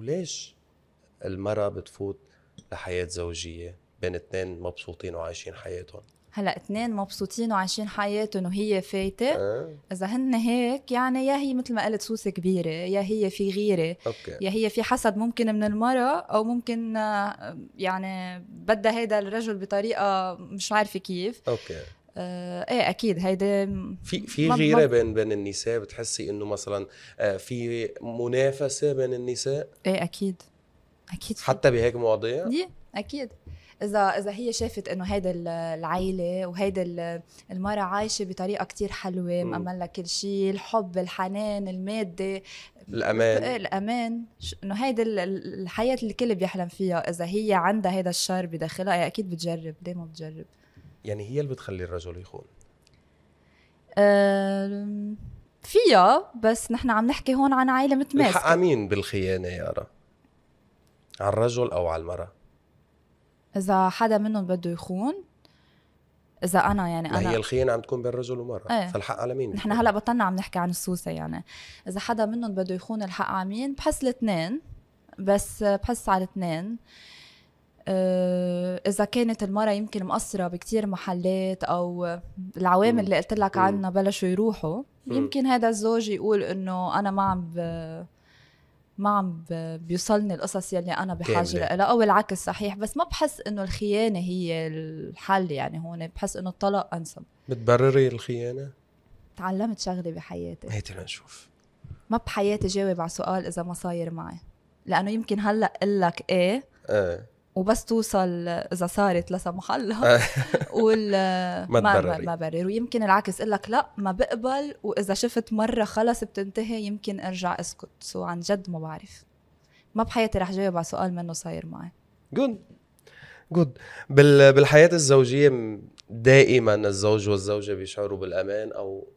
وليش المرأة بتفوت لحياة زوجية بين اثنين مبسوطين وعايشين حياتهم هلا اثنين مبسوطين وعايشين حياتهم وهي فايته أه؟ اذا هن هيك يعني يا هي مثل ما قلت سوسه كبيره يا هي في غيره أوكي. يا هي في حسد ممكن من المراه او ممكن آه، يعني بدها هيدا الرجل بطريقه مش عارفه كيف اوكي آه ايه اكيد هيدا في في غيره بين بين النساء بتحسي انه مثلا آه في منافسه بين النساء ايه اكيد اكيد في. حتى بهيك مواضيع دي إيه، اكيد اذا اذا هي شافت انه هيدا العيله وهيدا المراه عايشه بطريقه كتير حلوه مامن لها كل شيء الحب الحنان الماده الامان إيه، الامان انه هيدي الحياه اللي الكل بيحلم فيها اذا هي عندها هيدا الشر بداخلها إيه، اكيد بتجرب ليه ما بتجرب يعني هي اللي بتخلي الرجل يخون فيها بس نحن عم نحكي هون عن عائله متماسكه الحق مين بالخيانه يارا على الرجل او على المراه اذا حدا منهم بده يخون اذا انا يعني انا هي الخيانه عم تكون بين رجل ومراه ايه. فالحق على مين نحن هلا بطلنا عم نحكي عن السوسه يعني اذا حدا منهم بده يخون الحق على مين بحس الاثنين بس بحس على الاثنين أه، اذا كانت المراه يمكن مقصره بكتير محلات او العوامل اللي قلت لك عنها بلشوا يروحوا يمكن هذا الزوج يقول انه انا ما عم ما عم بيوصلني القصص يلي انا بحاجه لها او العكس صحيح بس ما بحس انه الخيانه هي الحل يعني هون بحس انه الطلاق انسب بتبرري الخيانه تعلمت شغله بحياتي هاتي لنشوف ما بحياتي جاوب على سؤال اذا ما صاير معي لانه يمكن هلا اقول لك ايه آه. وبس توصل اذا صارت لسمح الله قول ما تبرري ما برر ويمكن العكس اقول لك لا ما بقبل واذا شفت مره خلص بتنتهي يمكن ارجع اسكت سو عن جد ما بعرف ما بحياتي رح جاوب على سؤال منه صاير معي جود جود بال بالحياه الزوجيه دائما الزوج والزوجه بيشعروا بالامان او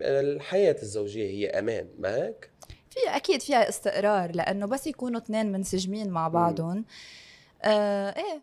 الحياه الزوجيه هي امان ما هيك؟ في اكيد فيها استقرار لانه بس يكونوا اثنين منسجمين مع بعضهم 呃，哎。